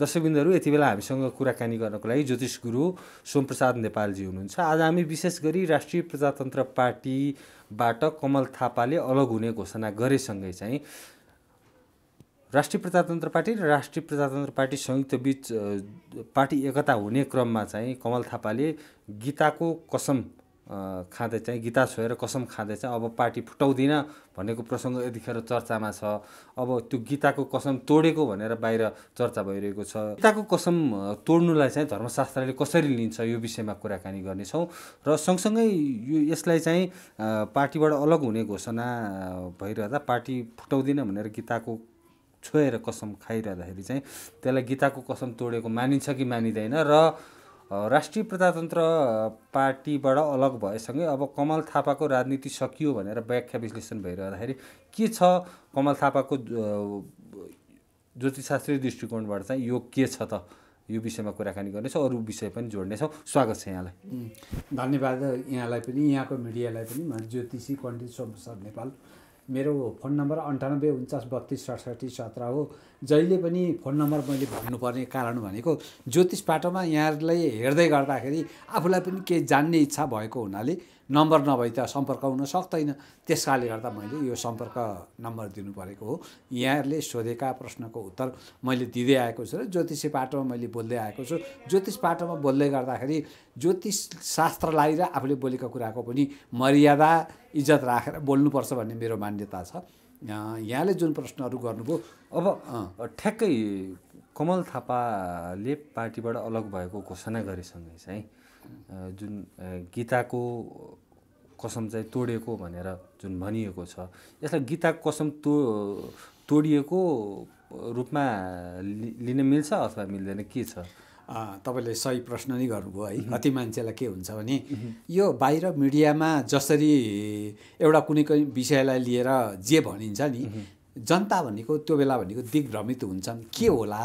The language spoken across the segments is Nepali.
दर्शकबिन्दुहरू यति बेला हामीसँग कुराकानी गर्नको लागि ज्योतिष गुरु सोमप्रसाद नेपालजी हुनुहुन्छ आज हामी विशेष गरी राष्ट्रिय प्रजातन्त्र पार्टीबाट कमल थापाले अलग हुने घोषणा गरेसँगै चाहिँ राष्ट्रिय प्रजातन्त्र पार्टी र राष्ट्रिय प्रजातन्त्र पार्टी संयुक्त बिच पार्टी एकता हुने क्रममा चाहिँ कमल थापाले गीताको कसम खाँदै चाहिँ गीता छोएर कसम खाँदै चाहिँ अब पार्टी फुटाउँदिनँ भनेको प्रसङ्ग यतिखेर चर्चामा छ अब त्यो गीताको कसम तोडेको भनेर बाहिर चर्चा भइरहेको छ गीताको कसम तोड्नुलाई चाहिँ धर्मशास्त्रले कसरी लिन्छ यो विषयमा कुराकानी गर्नेछौँ र सँगसँगै यो यसलाई चाहिँ पार्टीबाट अलग हुने घोषणा भइरहँदा पार्टी फुटाउँदिनँ भनेर गीताको छोएर कसम खाइरहँदाखेरि चाहिँ त्यसलाई गीताको कसम तोडेको मानिन्छ कि मानिँदैन र राष्ट्रिय प्रजातन्त्र पार्टीबाट अलग भएसँगै अब कमल थापाको राजनीति सकियो भनेर व्याख्या विश्लेषण भइरहँदाखेरि के छ कमल थापाको ज्योतिषशास्त्रीय दृष्टिकोणबाट चाहिँ यो के छ त यो विषयमा कुराकानी गर्नेछौँ अरू विषय पनि जोड्नेछौँ स्वागत छ यहाँलाई धन्यवाद यहाँलाई पनि यहाँको मिडियालाई पनि ज्योतिषी पण्डित सोमप्रसाद नेपाल मेरो फोन नम्बर अन्ठानब्बे उन्चास बत्तिस सडसठी सत्र हो जहिले पनि फोन नम्बर मैले भन्नुपर्ने कारण भनेको ज्योतिष पाटोमा यहाँहरूलाई हेर्दै गर्दाखेरि आफूलाई पनि केही जान्ने इच्छा भएको हुनाले नम्बर नभई त सम्पर्क हुन सक्दैन त्यस कारणले गर्दा मैले यो सम्पर्क नम्बर दिनु परेको हो यहाँहरूले सोधेका प्रश्नको उत्तर मैले दिँदै आएको छु र ज्योतिष पाटोमा मैले बोल्दै आएको छु ज्योतिष पाटोमा बोल्दै गर्दाखेरि ज्योतिष शास्त्रलाई र आफूले बोलेको कुराको पनि मर्यादा इज्जत राखेर बोल्नुपर्छ भन्ने मेरो मान्यता छ यहाँले जुन प्रश्नहरू गर्नुभयो अब ठ्याक्कै कमल थापाले पार्टीबाट अलग भएको घोषणा गरेसँगै चाहिँ जुन गीताको कसम चाहिँ तोडिएको भनेर जुन भनिएको छ यसलाई गीताको कसम तो तोडिएको रूपमा लिन मिल्छ अथवा मिल्दैन के छ तपाईँले सही प्रश्न नै गर्नुभयो है कति मान्छेलाई के हुन्छ भने यो बाहिर मिडियामा जसरी एउटा कुनै कुनै विषयलाई लिएर जे भनिन्छ नि जनता भनेको त्यो बेला भनेको दिग्भ्रमित हुन्छन् के होला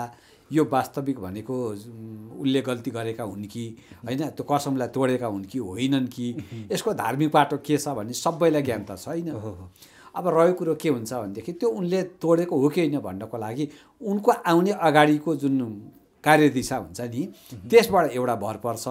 यो वास्तविक भनेको उसले गल्ती गरेका हुन् कि होइन त्यो कसमलाई तोडेका हुन् कि होइनन् कि यसको धार्मिक बाटो के छ भने सबैलाई ज्ञान त छैन अब रह्यो कुरो के हुन्छ भनेदेखि त्यो उनले तोडेको हो कि होइन भन्नको लागि उनको आउने अगाडिको जुन कार्यदिशा हुन्छ नि त्यसबाट एउटा भर पर्छ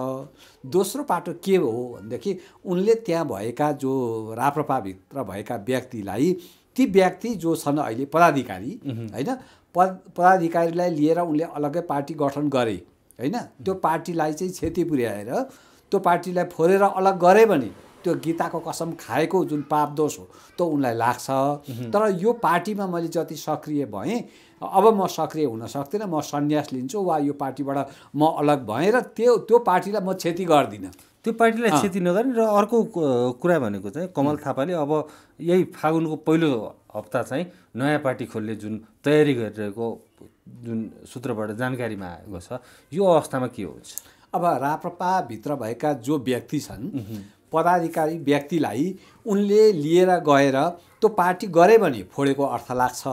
दोस्रो पाटो के हो भनेदेखि उनले त्यहाँ भएका जो राप्रपाभित्र भएका व्यक्तिलाई ती व्यक्ति जो छन् अहिले पदाधिकारी होइन पद पदाधिकारीलाई लिएर उनले अलग्गै पार्टी गठन गरे होइन त्यो पार्टीलाई चाहिँ क्षति पुर्याएर त्यो पार्टीलाई फोरेर अलग गरे भने त्यो गीताको कसम खाएको जुन पाप दोष हो त्यो उनलाई लाग्छ तर यो पार्टीमा मैले जति सक्रिय भएँ अब म सक्रिय हुन सक्दिनँ म सन्यास लिन्छु वा यो पार्टीबाट म अलग भएँ र त्यो त्यो पार्टीलाई म क्षति गर्दिनँ त्यो पार्टीलाई क्षति नगर्ने र अर्को कुरा भनेको चाहिँ कमल थापाले अब यही फागुनको पहिलो हप्ता चाहिँ नयाँ पार्टी खोल्ने जुन तयारी गरिरहेको जुन सूत्रबाट जानकारीमा आएको छ यो अवस्थामा के हुन्छ अब राप्रपाभित्र भएका जो व्यक्ति छन् पदाधिकारी व्यक्तिलाई उनले लिएर गएर त्यो पार्टी गरे भने फोडेको अर्थ लाग्छ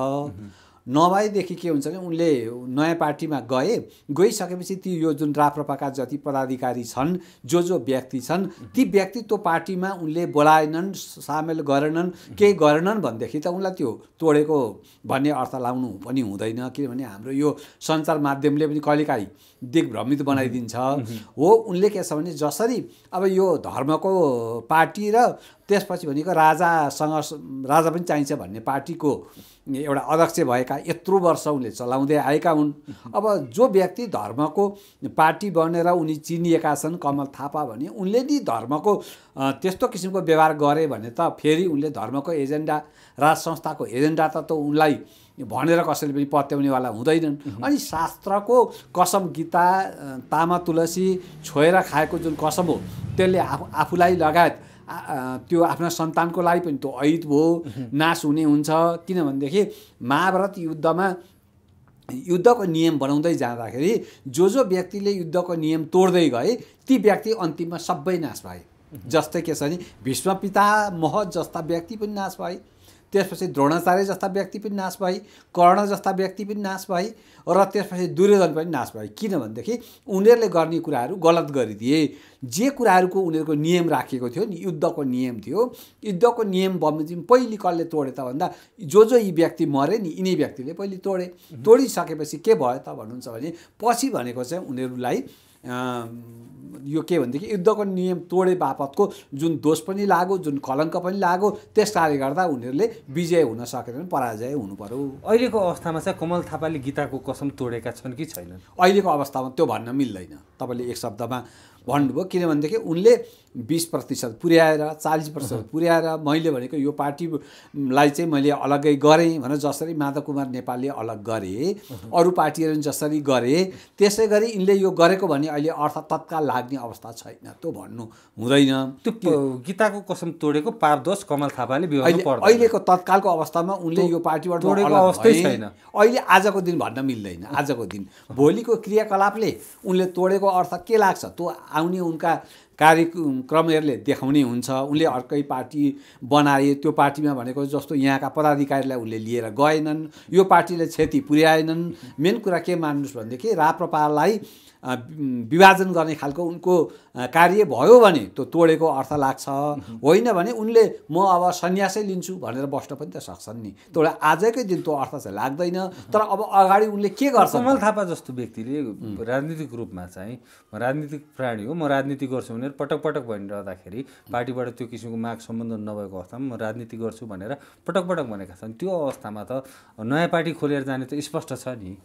नभएदेखि के हुन्छ भने उनले नयाँ पार्टीमा गए गइसकेपछि ती यो जुन राप्रपाका जति पदाधिकारी छन् जो जो व्यक्ति छन् ती व्यक्ति त्यो पार्टीमा उनले बोलाएनन् सामेल गरेनन् केही गरेनन् भनेदेखि त उनलाई त्यो तोडेको भन्ने अर्थ लाउनु पनि हुँदैन किनभने हाम्रो यो सञ्चार माध्यमले पनि कहिलेकाहीँ दिग्भ्रमित बनाइदिन्छ हो उनले के छ भने जसरी अब यो धर्मको पार्टी र त्यसपछि भनेको राजासँग राजा पनि चाहिन्छ भन्ने पार्टीको एउटा अध्यक्ष भएका यत्रो वर्ष उनले चलाउँदै आएका हुन् अब जो व्यक्ति धर्मको पार्टी बनेर उनी चिनिएका छन् कमल थापा भने उनले नि धर्मको त्यस्तो किसिमको व्यवहार गरे भने त फेरि उनले धर्मको एजेन्डा राज संस्थाको एजेन्डा त उनलाई भनेर कसैले पनि पत्याउनेवाला हुँदैनन् अनि शास्त्रको कसम गीता तामा तुलसी छोएर खाएको जुन कसम हो त्यसले आफू आफूलाई लगायत त्यो आफ्नो सन्तानको लागि पनि त्यो ऐत भयो नाश हुने हुन्छ किनभनेदेखि महाभारत युद्धमा युद्धको नियम बनाउँदै जाँदाखेरि जो जो व्यक्तिले युद्धको नियम तोड्दै गए ती व्यक्ति अन्तिममा सबै नाश भए जस्तै के छ भने भीष्म पिता मह जस्ता व्यक्ति पनि नाश भए त्यसपछि द्रोणाचार्य जस्ता व्यक्ति पनि नाश भए कर्ण जस्ता व्यक्ति पनि नाश भए र त्यसपछि दुर्योधन पनि नाश भए किनभनेदेखि उनीहरूले गर्ने कुराहरू गलत गरिदिए जे कुराहरूको उनीहरूको नियम राखेको थियो नि युद्धको नियम थियो युद्धको नियम बमोजिम पहिले कसले तोडे त भन्दा जो जो यी व्यक्ति मरे नि यिनै व्यक्तिले पहिले तोडे तोडिसकेपछि के भयो त भन्नुहुन्छ भने पछि भनेको चाहिँ उनीहरूलाई यो के भनेदेखि युद्धको नियम तोडे बापतको जुन दोष पनि लाग्यो जुन कलङ्क पनि लाग्यो कारणले गर्दा उनीहरूले विजय हुन सकेनन् पराजय हुनु पऱ्यो अहिलेको अवस्थामा चाहिँ कमल थापाले गीताको कसम तोडेका छन् कि छैनन् अहिलेको अवस्थामा त्यो भन्न मिल्दैन तपाईँले एक शब्दमा भन्नुभयो किनभनेदेखि उनले बिस प्रतिशत पुर्याएर चालिस प्रतिशत पुर्याएर मैले भनेको यो पार्टीलाई चाहिँ मैले अलग्गै गरेँ भनेर जसरी माधव कुमार नेपालले अलग गरे अरू पार्टीहरू जसरी गरे त्यसै गरी यिनले यो गरेको भने अहिले अर्थ तत्काल लाग्ने अवस्था छैन त्यो भन्नु हुँदैन त्यो गीताको कसम तोडेको पारदोष कमल थापाले अहिलेको तत्कालको अवस्थामा उनले यो पार्टीबाट तोडेको अवस्थै छैन अहिले आजको दिन भन्न मिल्दैन आजको दिन भोलिको क्रियाकलापले उनले तोडेको अर्थ के लाग्छ त्यो आउने उनका कार्यक्रमहरूले देखाउने हुन्छ उनले अर्कै पार्टी बनाए त्यो पार्टीमा भनेको जस्तो यहाँका पदाधिकारीलाई उनले लिएर गएनन् यो पार्टीले क्षति पुर्याएनन् मेन कुरा के मान्नुहोस् भनेदेखि राप्रपालाई विभाजन गर्ने खालको उनको कार्य भयो भने त्यो तोडेको अर्थ लाग्छ होइन भने उनले म अब सन्यासै लिन्छु भनेर बस्न पनि त सक्छन् नि त्यो आजकै दिन त्यो अर्थ चाहिँ लाग्दैन तर अब अगाडि उनले के गर्छ कमल थापा जस्तो व्यक्तिले राजनीतिक रूपमा चाहिँ म राजनीतिक प्राणी हो म राजनीति गर्छु भनेर पटक पटक भनिरहँदाखेरि पार्टीबाट त्यो किसिमको माग सम्बन्ध नभएको अवस्थामा म राजनीति गर्छु भनेर पटक पटक भनेका छन् त्यो अवस्थामा त नयाँ पार्टी खोलेर जाने त स्पष्ट छ नि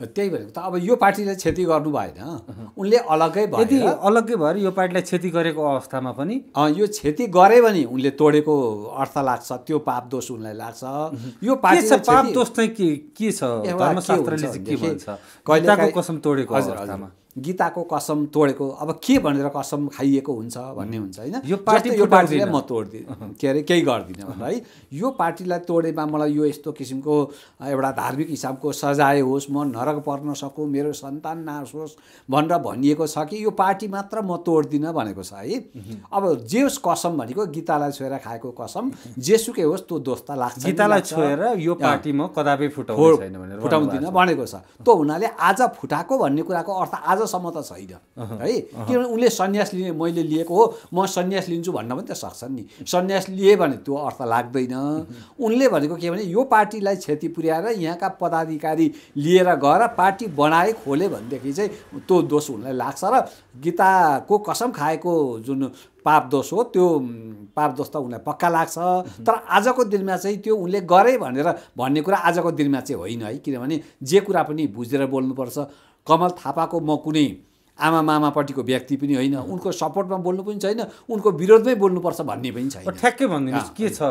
त्यही भनेको त अब यो पार्टीले क्षति गर्नु भएन उनले अलग्गै भयो यदि अलग्गै भएर यो पार्टीलाई क्षति गरेको अवस्थामा पनि यो क्षति गरे भने उनले तोडेको अर्थ लाग्छ त्यो पाप दोष उनलाई लाग्छ यो पार्टी पाप दोष चाहिँ के के छ धर्मशास्त्रले चाहिँ के भन्छ कसम तोडेको अवस्थामा गीताको कसम तोडेको अब के भनेर कसम खाइएको हुन्छ भन्ने हुन्छ होइन यो पार्टी यो पार्टीलाई म तोड्दिनँ के अरे केही गर्दिनँ भनेर है यो पार्टीलाई तोडेमा मलाई यो यस्तो किसिमको एउटा धार्मिक हिसाबको सजाय होस् म नरक पर्न सकु मेरो सन्तान नाश होस् भनेर भनिएको छ कि यो पार्टी मात्र म तोड्दिनँ भनेको छ है अब जे होस् कसम भनेको गीतालाई छोएर खाएको कसम जेसुकै होस् त्यो दोस्त लाग्छ गीतालाई छोएर यो पार्टी म कदापि फुटाउँदिनँ भनेको छ त्यो हुनाले आज फुटाएको भन्ने कुराको अर्थ आज आजसम्म त छैन है किनभने उसले सन्यास लिने मैले लिएको हो म सन्यास लिन्छु भन्न पनि त सक्छन् नि सन्यास लिएँ भने त्यो अर्थ लाग्दैन उनले भनेको के भने यो पार्टीलाई क्षति पुर्याएर यहाँका पदाधिकारी लिएर गएर पार्टी बनाए खोले भनेदेखि चाहिँ त्यो दोष उनलाई लाग्छ र गीताको कसम खाएको जुन पाप दोष हो त्यो पाप दोष त उनलाई पक्का लाग्छ तर आजको दिनमा चाहिँ त्यो उनले गरे भनेर भन्ने कुरा आजको दिनमा चाहिँ होइन है किनभने जे कुरा पनि बुझेर बोल्नुपर्छ कमल थापाको म कुनै आमा मामापट्टिको व्यक्ति पनि होइन उनको सपोर्टमा बोल्नु पनि छैन उनको विरोधमै बोल्नुपर्छ भन्ने पनि छैन ठ्याक्कै भनिदिनुहोस् के छ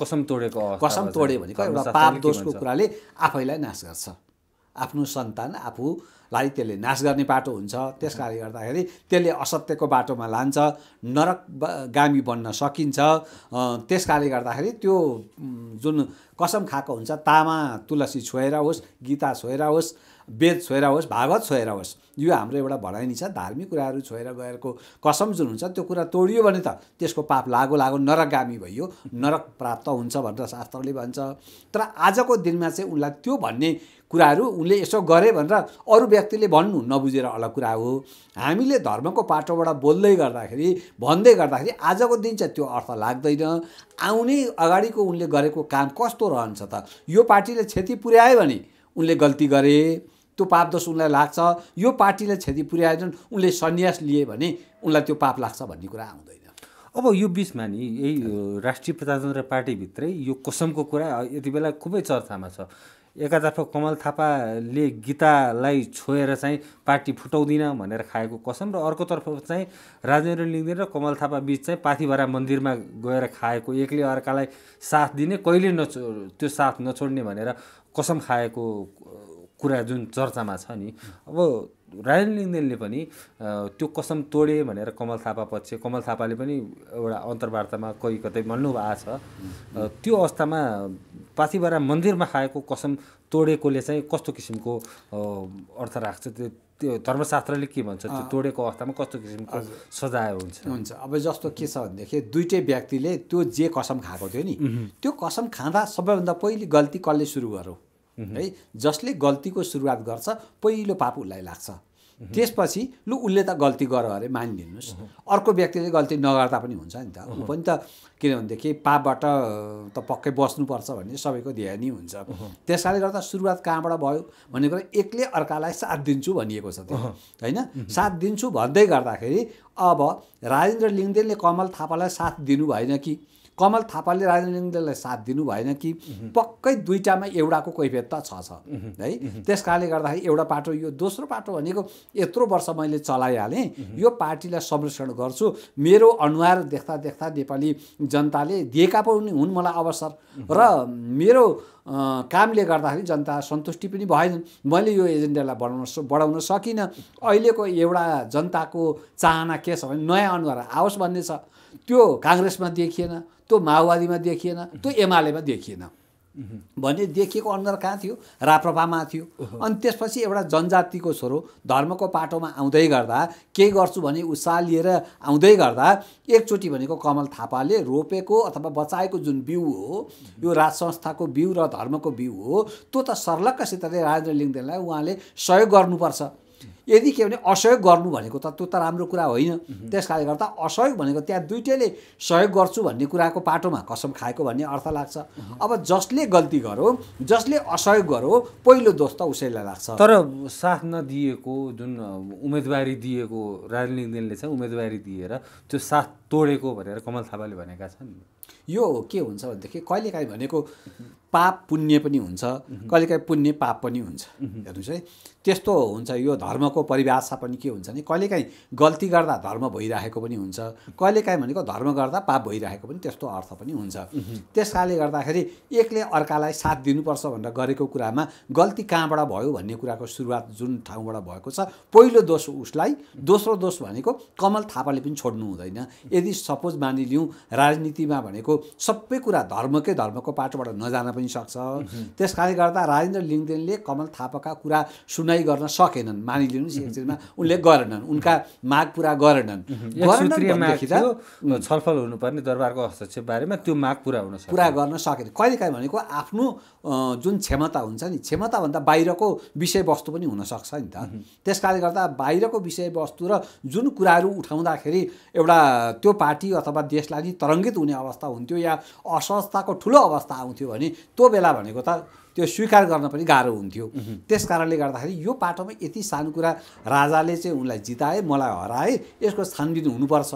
कसम तोडेको कसम तोड्यो भनेको एउटा पाप दोषको कुराले आफैलाई नाश गर्छ आफ्नो सन्तान आफूलाई त्यसले नाश गर्ने बाटो हुन्छ त्यस कारणले गर्दाखेरि त्यसले असत्यको बाटोमा लान्छ नरक गामी बन्न सकिन्छ त्यस कारणले गर्दाखेरि त्यो जुन कसम खाएको हुन्छ तामा तुलसी छोएर होस् गीता छोएर होस् वेद छोएर होस् भागवत छोएर होस् यो हाम्रो एउटा भनाइनी छ धार्मिक कुराहरू छोएर गएको कसम जुन हुन्छ त्यो कुरा तोडियो भने त त्यसको पाप लागो लागो नरकगामी भइयो नरक प्राप्त हुन्छ भनेर शास्त्रले भन्छ तर आजको दिनमा चाहिँ उनलाई त्यो भन्ने कुराहरू उनले यसो गरे भनेर अरू व्यक्तिले भन्नु नबुझेर अलग कुरा हो हामीले धर्मको पाटोबाट बोल्दै गर्दाखेरि भन्दै गर्दाखेरि आजको दिन चाहिँ त्यो अर्थ लाग्दैन आउने अगाडिको उनले गरेको काम कस्तो रहन्छ त यो पार्टीले क्षति पुर्यायो भने उनले गल्ती गरे त्यो पाप दोष उनलाई लाग्छ यो पार्टीले क्षति पुर्याएन उनले सन्यास लिए भने उनलाई त्यो पाप लाग्छ भन्ने कुरा आउँदैन अब यो बिचमा नि यही राष्ट्रिय प्रजातन्त्र पार्टीभित्रै यो कसमको कुरा यति बेला खुबै चर्चामा छ एकातर्फ कमल थापाले गीतालाई छोएर चाहिँ पार्टी फुटाउँदिन भनेर खाएको कसम र अर्कोतर्फ चाहिँ राजेन्द्र लिङ्गदेन र कमल थापा बिच चाहिँ पाथिभरा मन्दिरमा गएर खाएको एकले अर्कालाई साथ दिने कहिले नछो त्यो साथ नछोड्ने भनेर कसम खाएको कुरा जुन चर्चामा छ नि अब रायन लिङ्गदेनले पनि त्यो कसम तोडे भनेर कमल थापा पक्ष कमल थापाले पनि एउटा अन्तर्वार्तामा कोही कतै भन्नुभएको छ त्यो अवस्थामा पाथिबारा मन्दिरमा खाएको कसम तोडेकोले चाहिँ कस्तो किसिमको अर्थ राख्छ त्यो त्यो धर्मशास्त्रले के भन्छ त्यो तोडेको अवस्थामा कस्तो किसिमको सजाय हुन्छ हुन्छ अब जस्तो के छ भनेदेखि दुइटै व्यक्तिले त्यो जे कसम खाएको थियो नि त्यो कसम खाँदा सबैभन्दा पहिले गल्ती कसले सुरु गरौँ है जसले गल्तीको सुरुवात गर्छ पहिलो पाप उसलाई लाग्छ त्यसपछि लु उसले त गल्ती गर अरे मानिदिनुहोस् अर्को व्यक्तिले गल्ती नगर्दा पनि हुन्छ नि त ऊ पनि त किनभनेदेखि पापबाट त पक्कै बस्नुपर्छ भन्ने सबैको ध्यानै हुन्छ त्यस कारणले गर्दा सुरुवात कहाँबाट भयो भनेको कुरा एक्लै अर्कालाई साथ दिन्छु भनिएको छ त्यो होइन साथ दिन्छु भन्दै गर्दाखेरि अब राजेन्द्र लिङ्गदेनले कमल थापालाई साथ दिनु भएन कि कमल थापाले राजेन्द्रलाई साथ दिनु भएन कि पक्कै दुईवटामा एउटाको कैफियत त छ छ है त्यस कारणले गर्दाखेरि एउटा पाटो यो दोस्रो पाटो भनेको यत्रो वर्ष मैले चलाइहालेँ यो पार्टीलाई संरक्षण गर्छु मेरो अनुहार देख्दा देख्दा नेपाली जनताले दिएका पनि हुन् मलाई अवसर र मेरो कामले गर्दाखेरि जनता सन्तुष्टि पनि भएन मैले यो एजेन्डालाई बढाउन बढाउन सकिनँ अहिलेको एउटा जनताको चाहना के छ भने नयाँ अनुहार आओस् भन्ने छ त्यो काङ्ग्रेसमा देखिएन त्यो माओवादीमा देखिएन त्यो एमालेमा देखिएन भने देखिएको अनुहार कहाँ थियो राप्रपामा थियो अनि त्यसपछि एउटा जनजातिको छोरो धर्मको पाटोमा आउँदै गर्दा के गर्छु भने उसा लिएर आउँदै गर्दा एकचोटि भनेको कमल थापाले रोपेको अथवा बचाएको जुन बिउ हो यो राज संस्थाको बिउ र धर्मको बिउ हो त्यो त सर्लक्कसितले राजेन्द्र लिङ्गदेनलाई उहाँले सहयोग गर्नुपर्छ यदि के भने असहयोग गर्नु भनेको त त्यो त राम्रो कुरा होइन त्यस कारणले गर्दा असहयोग भनेको त्यहाँ दुइटैले सहयोग गर्छु भन्ने कुराको पाटोमा कसम खाएको भन्ने अर्थ लाग्छ अब जसले गल्ती गरो जसले असहयोग गरो पहिलो दोष त उसैलाई लाग्छ तर साथ नदिएको जुन उम्मेदवारी दिएको राजनीतिक दलले चाहिँ उम्मेदवारी दिएर त्यो साथ तोडेको भनेर कमल थापाले भनेका छन् यो के हुन्छ भनेदेखि कहिलेकाहीँ भनेको पाप पुण्य पनि हुन्छ कहिलेकाहीँ पुण्य पाप पनि हुन्छ हेर्नुहोस् है त्यस्तो हुन्छ यो धर्मको परिभाषा पनि के हुन्छ भने कहिलेकाहीँ गल्ती गर्दा धर्म भइरहेको पनि हुन्छ कहिलेकाहीँ भनेको धर्म गर्दा पाप भइरहेको पनि त्यस्तो अर्थ पनि हुन्छ त्यस कारणले गर्दाखेरि एकले अर्कालाई साथ दिनुपर्छ भनेर गरेको कुरामा गल्ती कहाँबाट भयो भन्ने कुराको सुरुवात जुन ठाउँबाट भएको छ पहिलो दोष उसलाई दोस्रो दोष भनेको कमल थापाले पनि छोड्नु हुँदैन यदि सपोज मानिलिउँ राजनीतिमा भनेको सबै कुरा धर्मकै धर्मको पाटोबाट नजान पनि सक्छ त्यस कारणले गर्दा राजेन्द्र लिङ्गदेनले कमल थापाका कुरा सुनाइ गर्न सकेनन् मानिलिनुहोस् एकचोटिमा उनले गरेनन् उनका माग पुरा गरेनन् छलफल हुनुपर्ने दरबारको हस्तक्षेप बारेमा त्यो माग पुरा हुन पुरा गर्न सकेन कहिलेकाहीँ भनेको आफ्नो जुन क्षमता हुन्छ नि क्षमताभन्दा बाहिरको विषयवस्तु पनि हुनसक्छ नि त त्यस कारणले गर्दा बाहिरको विषयवस्तु र जुन कुराहरू उठाउँदाखेरि एउटा त्यो पार्टी अथवा देशलाई तरङ्गित हुने अवस्था हुन्थ्यो या असहजताको ठुलो अवस्था आउँथ्यो भने त्यो बेला भनेको त त्यो स्वीकार गर्न पनि गाह्रो हुन्थ्यो त्यस कारणले गर्दाखेरि यो पाटोमा यति सानो कुरा राजाले चाहिँ उनलाई जिताए मलाई हराए यसको छानबिन हुनुपर्छ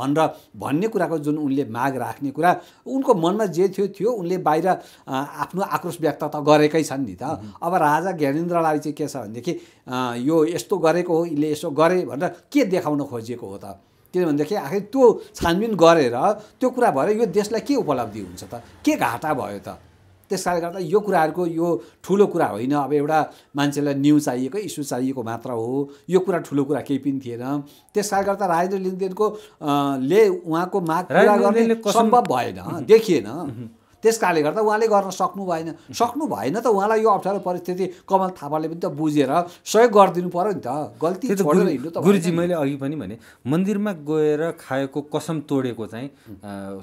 भनेर भन्ने कुराको जुन उनले माग राख्ने कुरा उनको मनमा जे थियो थियो उनले बाहिर आफ्नो आक्रोश व्यक्त त गरेकै छन् नि त अब राजा ज्ञानेन्द्रलाई चाहिँ के छ भनेदेखि यो यस्तो गरेको हो यसले यसो गरे भनेर के देखाउन खोजिएको हो त किनभनेदेखि आखिर त्यो छानबिन गरेर त्यो कुरा भएर यो देशलाई के उपलब्धि हुन्छ त के घाटा भयो त त्यस कारणले गर्दा यो कुराहरूको यो ठुलो कुरा होइन अब एउटा मान्छेलाई न्यु चाहिएको इस्यु चाहिएको मात्र हो यो कुरा ठुलो कुरा केही पनि थिएन त्यस कारणले गर्दा राजेन्द्र लिङ्गदेनको ले उहाँको माग पुरा गर्ने सम्भव भएन देखिएन त्यस कारणले गर्दा उहाँले गर्न सक्नु भएन सक्नु भएन त उहाँलाई यो अप्ठ्यारो परिस्थिति कमल थापाले पनि त बुझेर सहयोग गरिदिनु पऱ्यो नि त गल्ती हिँड्नु त गुरुजी मैले अघि पनि भने मन्दिरमा गएर खाएको कसम तोडेको चाहिँ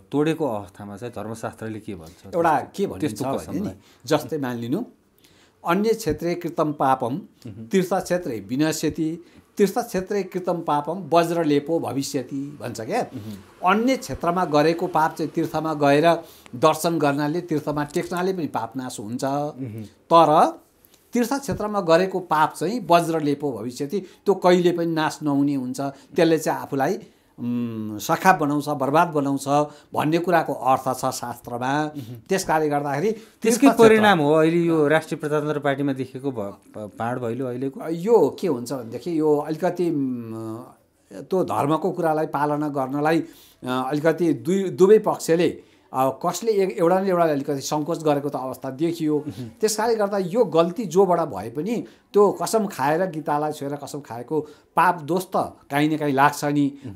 तोडेको अवस्थामा चाहिँ धर्मशास्त्रले के भन्छ एउटा के भन्छ नि जस्तै मानिलिनु अन्य क्षेत्रे कृतम पापम तीर्थ क्षेत्रे विनश्यति तीर्थ क्षेत्रे कृतम पापम वज्रलेपो भविष्यति भन्छ क्या अन्य क्षेत्रमा गरेको पाप चाहिँ तीर्थमा गएर दर्शन गर्नाले तीर्थमा टेक्नाले पनि पापनाश हुन्छ तर तीर्थ क्षेत्रमा गरेको पाप चाहिँ वज्रलेपो भविष्यति त्यो कहिले पनि नाश नहुने हुन्छ त्यसले चाहिँ आफूलाई सखा बनाउँछ बर्बाद बनाउँछ भन्ने कुराको अर्थ छ शास्त्रमा त्यस कारणले गर्दाखेरि त्यसकै परिणाम हो अहिले यो राष्ट्रिय प्रजातन्त्र पार्टीमा देखेको भाँड भैलो अहिलेको यो के हुन्छ भनेदेखि यो अलिकति त्यो धर्मको कुरालाई पालना गर्नलाई अलिकति दुई दुवै पक्षले अब कसले एउटा न एउटाले अलिकति सङ्कोच गरेको त अवस्था देखियो त्यस कारणले गर्दा यो गल्ती जोबाट भए पनि त्यो कसम खाएर गीतालाई छोएर कसम खाएको पाप दोष त काहीँ न काहीँ लाग्छ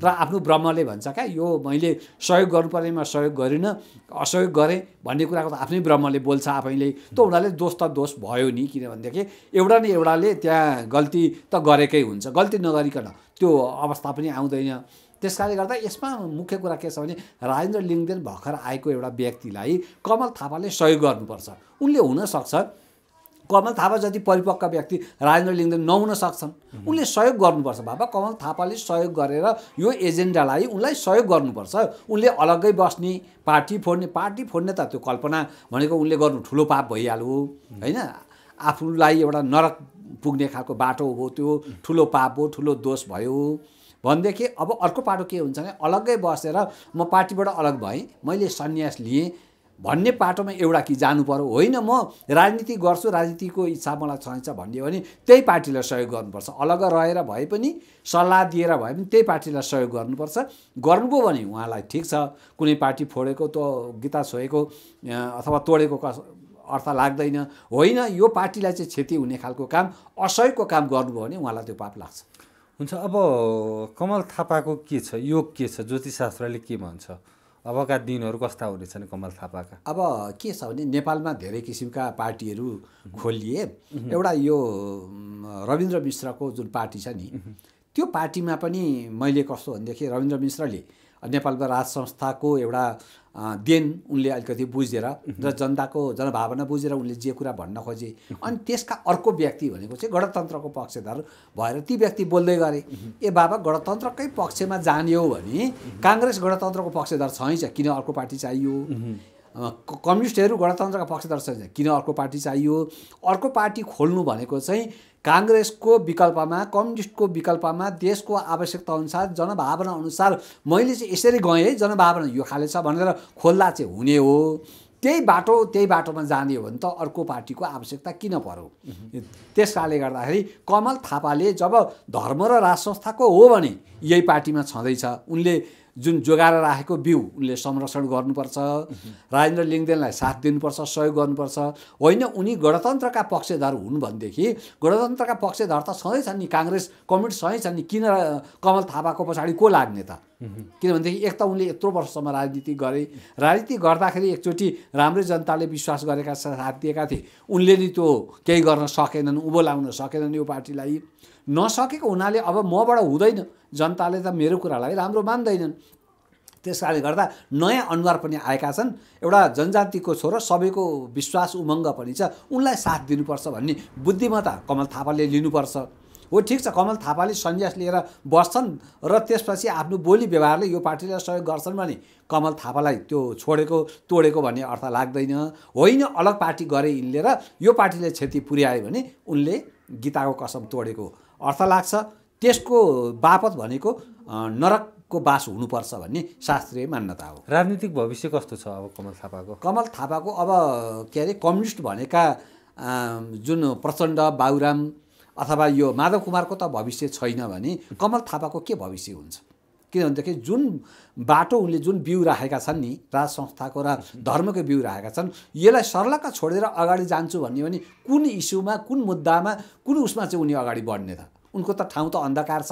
नि र आफ्नो ब्रह्मले भन्छ क्या यो मैले सहयोग गर्नुपर्नेमा सहयोग गरिनँ असहयोग गरेँ भन्ने कुराको त आफ्नै ब्रह्मले बोल्छ आफैले त्यो उनीहरूले दोष त दोष भयो नि किनभनेदेखि एउटा न एउटाले त्यहाँ गल्ती त गरेकै हुन्छ गल्ती नगरिकन त्यो अवस्था पनि आउँदैन त्यस कारणले गर्दा यसमा मुख्य कुरा के छ भने राजेन्द्र लिङ्गदेन भर्खर आएको एउटा व्यक्तिलाई कमल थापाले सहयोग गर्नुपर्छ उनले हुनसक्छ कमल थापा जति परिपक्व व्यक्ति राजेन्द्र लिङ्गदेन नहुन सक्छन् उनले सहयोग गर्नुपर्छ बाबा कमल थापाले सहयोग गरेर यो एजेन्डालाई उनलाई सहयोग गर्नुपर्छ उनले अलग्गै बस्ने पार्टी फोड्ने पार्टी फोड्ने त त्यो कल्पना भनेको उनले गर्नु ठुलो पाप भइहाल्यो होइन आफूलाई एउटा नरक पुग्ने खालको बाटो हो त्यो ठुलो पाप हो ठुलो दोष भयो भनेदेखि अब अर्को पाटो के हुन्छ भने अलग्गै बसेर म पार्टीबाट अलग भएँ मैले सन्यास लिएँ भन्ने पाटोमा एउटा कि जानु पऱ्यो होइन म राजनीति गर्छु राजनीतिको इच्छा मलाई चाहिन्छ भनिदियो भने त्यही पार्टीलाई सहयोग गर्नुपर्छ अलग रहेर भए पनि सल्लाह दिएर भए पनि त्यही पार्टीलाई सहयोग गर्नुपर्छ गर्नुभयो भने उहाँलाई ठिक छ कुनै पार्टी फोडेको त गीता छोएको अथवा तोडेको कस अर्थ लाग्दैन होइन यो पार्टीलाई चाहिँ क्षति हुने खालको काम असहयोगको काम गर्नुभयो भने उहाँलाई त्यो पाप लाग्छ हुन्छ अब कमल थापाको के छ योग के छ ज्योतिषशास्त्रले के भन्छ अबका दिनहरू कस्ता हुनेछन् कमल थापाका अब के छ भने नेपालमा धेरै किसिमका पार्टीहरू खोलिए एउटा यो रविन्द्र मिश्रको जुन पार्टी छ नि त्यो पार्टीमा पनि मैले कस्तो भनेदेखि रविन्द्र मिश्रले नेपालमा राज संस्थाको एउटा देन उनले अलिकति बुझेर र जनताको जनभावना बुझेर उनले जे कुरा भन्न खोजे अनि त्यसका अर्को व्यक्ति भनेको चाहिँ गणतन्त्रको पक्षधर भएर ती व्यक्ति बोल्दै गरे ए बाबा गणतन्त्रकै पक्षमा जाने हो भने काङ्ग्रेस गणतन्त्रको पक्षधार छैन किन अर्को पार्टी चाहियो कम्युनिस्टहरू गणतन्त्रका पक्षधर छैन किन अर्को पार्टी चाहियो अर्को पार्टी खोल्नु भनेको चाहिँ काङ्ग्रेसको विकल्पमा कम्युनिस्टको विकल्पमा देशको आवश्यकता अनुसार जनभावना अनुसार मैले चाहिँ यसरी गएँ है जनभावना यो खाले छ भनेर खोल्दा चाहिँ हुने हो त्यही बाटो त्यही बाटोमा जाने हो भने त अर्को पार्टीको आवश्यकता किन पर्यो त्यस कारणले गर्दाखेरि कमल थापाले जब धर्म र राज संस्थाको हो भने यही पार्टीमा छँदैछ उनले जुन जोगाएर राखेको बिउ उनले संरक्षण गर्नुपर्छ राजेन्द्र लिङ्गदेनलाई साथ दिनुपर्छ सहयोग गर्नुपर्छ होइन उनी गणतन्त्रका पक्षधर हुन् भनेदेखि गणतन्त्रका पक्षधर त सधैँ छन् नि काङ्ग्रेस कम्युनिस्ट सधैँ छन् नि किन कमल थापाको पछाडि को लाग्ने त किनभनेदेखि एक त उनले यत्रो वर्षसम्म राजनीति गरे राजनीति गर्दाखेरि एकचोटि राम्रै जनताले विश्वास गरेका साथ दिएका थिए उनले नि त्यो केही गर्न सकेनन् उँभो लाउन सकेनन् यो पार्टीलाई नसकेको हुनाले अब मबाट हुँदैन जनताले त मेरो कुरालाई राम्रो मान्दैनन् त्यस कारणले गर्दा नयाँ अनुहार पनि आएका छन् एउटा जनजातिको छोरो सबैको विश्वास उमङ्ग पनि छ उनलाई साथ दिनुपर्छ भन्ने बुद्धिमत्ता कमल थापाले लिनुपर्छ हो ठिक छ कमल थापाले सन्यास लिएर बस्छन् र त्यसपछि आफ्नो बोली व्यवहारले यो पार्टीलाई सहयोग गर्छन् भने कमल थापालाई त्यो छोडेको तोडेको भन्ने अर्थ लाग्दैन होइन अलग पार्टी गरे यिनले यो पार्टीले क्षति पुर्यायो भने उनले गीताको कसम तोडेको अर्थ लाग्छ त्यसको बापत भनेको नरकको बास हुनुपर्छ भन्ने शास्त्रीय मान्यता हो राजनीतिक भविष्य कस्तो छ अब कमल थापाको कमल थापाको अब के अरे कम्युनिस्ट भनेका जुन प्रचण्ड बाबुराम अथवा यो माधव कुमारको त भविष्य छैन भने कमल थापाको के भविष्य हुन्छ किनभनेदेखि जुन बाटो उनले जुन बिउ राखेका छन् नि राज संस्थाको र धर्मको बिउ राखेका छन् यसलाई सर्लक्क छोडेर अगाडि जान्छु भन्यो भने कुन इस्युमा कुन मुद्दामा कुन उसमा चाहिँ उनी अगाडि बढ्ने त उनको त ठाउँ त अन्धकार छ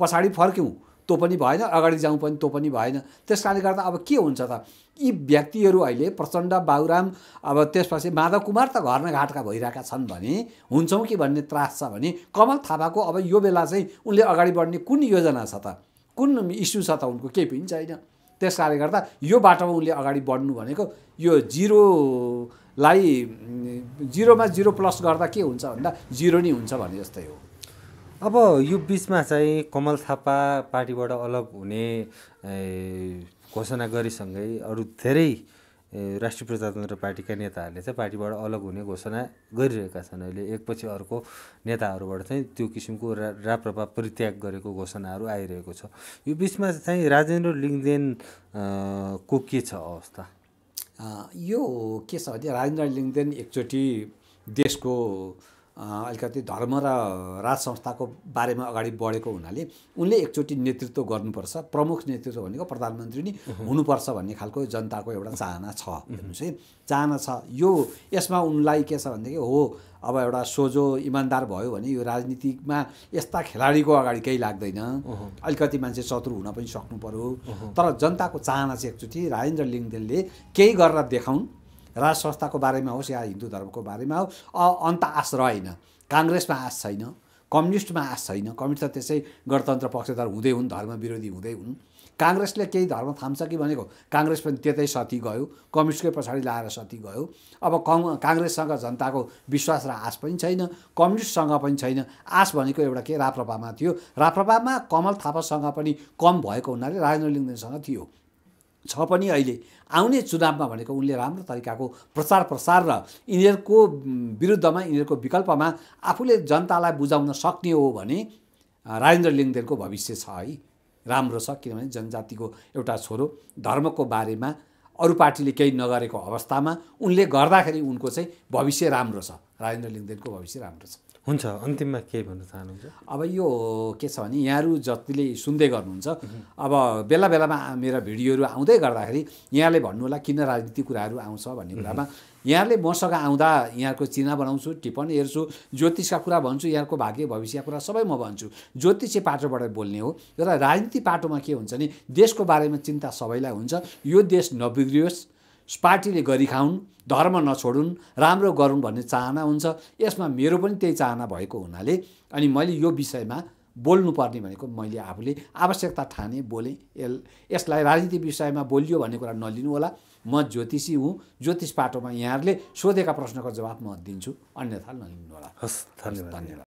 पछाडि फर्क्यौँ तँ पनि भएन अगाडि जाउँ पनि तँ पनि भएन त्यस कारणले गर्दा अब के हुन्छ त यी व्यक्तिहरू अहिले प्रचण्ड बाबुराम अब त्यसपछि माधव कुमार त घरमा घाटका भइरहेका छन् भने हुन्छौँ कि भन्ने त्रास छ भने कमल थापाको अब यो बेला चाहिँ उनले अगाडि बढ्ने कुन योजना छ त कुन इस्यु छ त उनको केही पनि छैन त्यस कारणले गर्दा यो बाटोमा उनले अगाडि बढ्नु भनेको यो जिरोलाई जिरोमा जिरो प्लस गर्दा के हुन्छ भन्दा जिरो नै हुन्छ भने जस्तै हो अब यो बिचमा चाहिँ कमल थापा पार्टीबाट अलग हुने घोषणा गरेसँगै अरू धेरै राष्ट्रिय प्रजातन्त्र पार्टीका नेताहरूले चाहिँ पार्टीबाट अलग हुने घोषणा गरिरहेका छन् अहिले एकपछि अर्को नेताहरूबाट चाहिँ त्यो किसिमको रा राप्रपा परित्याग गरेको घोषणाहरू आइरहेको छ यो बिचमा चाहिँ राजेन्द्र लिङ्गदेन को के छ अवस्था यो के छ भने राजेन्द्र लिङ्गदेन एकचोटि देशको अलिकति धर्म र राज संस्थाको बारेमा अगाडि बढेको हुनाले उनले एकचोटि नेतृत्व गर्नुपर्छ प्रमुख नेतृत्व भनेको प्रधानमन्त्री नै हुनुपर्छ भन्ने खालको जनताको एउटा चाहना छ हेर्नुहोस् है चाहना छ यो यसमा उनलाई के छ भनेदेखि हो अब एउटा सोझो इमान्दार भयो भने यो राजनीतिमा यस्ता खेलाडीको अगाडि केही लाग्दैन अलिकति मान्छे शत्रु हुन पनि सक्नु पऱ्यो तर जनताको चाहना चाहिँ एकचोटि राजेन्द्र लिङ्गदेनले केही गरेर देखाउन् राज संस्थाको बारेमा होस् या हिन्दू धर्मको बारेमा होस् अन्त आस रहेन काङ्ग्रेसमा आश छैन कम्युनिस्टमा आश छैन कम्युनिस्ट त त्यसै गणतन्त्र पक्षधर हुँदै हुन् धर्म विरोधी हुँदै हुन् काङ्ग्रेसले केही धर्म थाम्छ कि भनेको काङ्ग्रेस पनि त्यतै सती गयो कम्युनिस्टकै पछाडि लाएर सती गयो अब कङ काङ्ग्रेससँग जनताको विश्वास र आश पनि छैन कम्युनिस्टसँग पनि छैन आश भनेको एउटा के राप्रपामा थियो राप्रपामा कमल थापासँग पनि कम भएको हुनाले राजेन्द्र लिङ्गदेनसँग थियो छ पनि अहिले आउने चुनावमा भनेको उनले राम्रो तरिकाको प्रचार प्रसार र यिनीहरूको विरुद्धमा यिनीहरूको विकल्पमा आफूले जनतालाई बुझाउन सक्ने हो भने राजेन्द्र लिङ्गदेनको भविष्य छ है राम्रो छ किनभने जनजातिको एउटा छोरो धर्मको बारेमा अरू पार्टीले केही नगरेको अवस्थामा उनले गर्दाखेरि उनको चाहिँ भविष्य राम्रो छ राजेन्द्र लिङ्गदेनको भविष्य राम्रो छ हुन्छ अन्तिममा के भन्न चाहनुहुन्छ अब यो के छ भने यहाँहरू जतिले सुन्दै गर्नुहुन्छ अब बेला बेलामा मेरा भिडियोहरू आउँदै गर्दाखेरि यहाँले भन्नु होला किन राजनीतिक कुराहरू आउँछ भन्ने कुरामा यहाँले मसँग आउँदा यहाँको चिना बनाउँछु टिप्पणी हेर्छु ज्योतिषका कुरा भन्छु यहाँको भाग्य भविष्यका कुरा सबै म भन्छु ज्योतिषे पाटोबाट बोल्ने हो र राजनीति पाटोमा के हुन्छ भने देशको बारेमा चिन्ता सबैलाई हुन्छ यो देश नबिग्रियोस् पार्टीले गरिखाउन् धर्म नछोडुन् राम्रो गरून् भन्ने चाहना हुन्छ यसमा मेरो पनि त्यही चाहना भएको हुनाले अनि मैले यो विषयमा बोल्नुपर्ने भनेको मैले आफूले आवश्यकता ठाने बोलेँ यस यसलाई राजनीतिक विषयमा बोलियो भन्ने कुरा नलिनु होला म ज्योतिषी हुँ ज्योतिष पाटोमा यहाँहरूले सोधेका प्रश्नको जवाब म दिन्छु अन्यथा नलिनु होला हस् धन्यवाद धन्यवाद